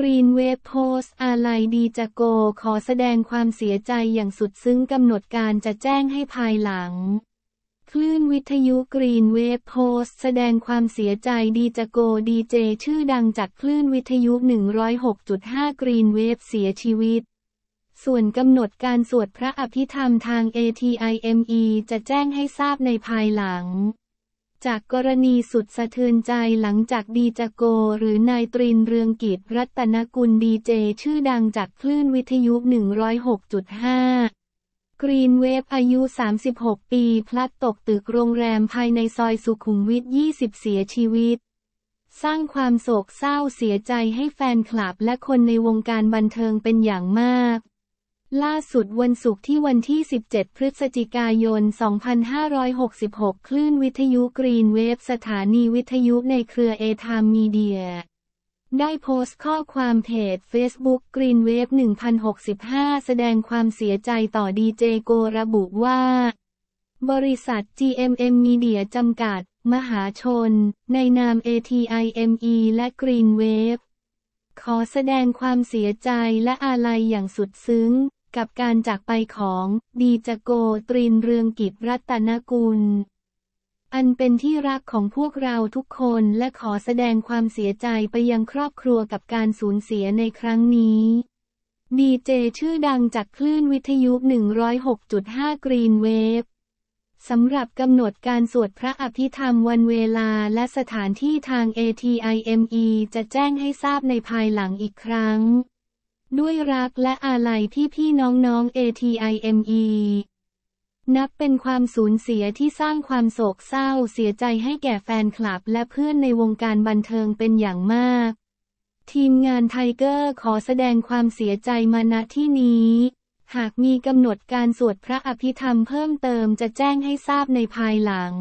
กรีนเวฟโพสอะไรดีจะโก ขอแสดงความเสียใจอย่างสุดซึ้งกำหนดการจะแจ้งให้ภายหลัง คลื่นวิทยุกรีนเวฟโพสแสดงความเสียใจดีจะโกดีเจ ชื่อดังจากคลื่นวิทยุ 106.5 กรีนเวฟเสียชีวิต ส่วนกำหนดการสวดพระอภิธรรมทาง ATIME จะแจ้งให้ทราบในภายหลังจากกรณีสุดสะเทือนใจหลังจากดีจโกหรือนายตรินเรืองกิจรัตนกุลดีเจชื่อดังจากคลื่นวิทยุ 106.5 กรีนเวฟอายุ 36 ปีพลัดตกตึกโรงแรมภายในซอยสุขุมวิท20 เสียชีวิต สร้างความโศกเศร้าเสียใจให้แฟนคลับและคนในวงการบันเทิงเป็นอย่างมากล่าสุดวันศุกร์ที่วันที่ 17 พฤศจิกายน 2566 คลื่นวิทยุกรีนเวฟสถานีวิทยุในเครือเอทามมีเดียได้โพสต์ข้อความเพจ Facebook Green Wave 1065 แสดงความเสียใจต่อดีเจโกระบุว่า บริษัท GMM Media จำกัด มหาชน ในนาม ATIME และ Green Wave ขอแสดงความเสียใจและอาลัยอย่างสุดซึ้งกับการจากไปของดีจโกตรินเรืองกิจรัตนกุล อันเป็นที่รักของพวกเราทุกคนและขอแสดงความเสียใจไปยังครอบครัวกับการสูญเสียในครั้งนี้ ดีเจชื่อดังจากคลื่นวิทยุ 106.5กรีนเวฟสำหรับกำหนดการสวดพระอภิธรรมวันเวลาและสถานที่ทาง ATIME จะแจ้งให้ทราบในภายหลังอีกครั้งด้วยรักและอาลัยที่พี่น้องๆ ATIME นับเป็นความสูญเสียที่สร้างความโศกเศร้าเสียใจให้แก่แฟนคลับและเพื่อนในวงการบันเทิงเป็นอย่างมาก ทีมงานไทเกอร์ขอแสดงความเสียใจมาณที่นี้ หากมีกำหนดการสวดพระอภิธรรมเพิ่มเติมจะแจ้งให้ทราบในภายหลัง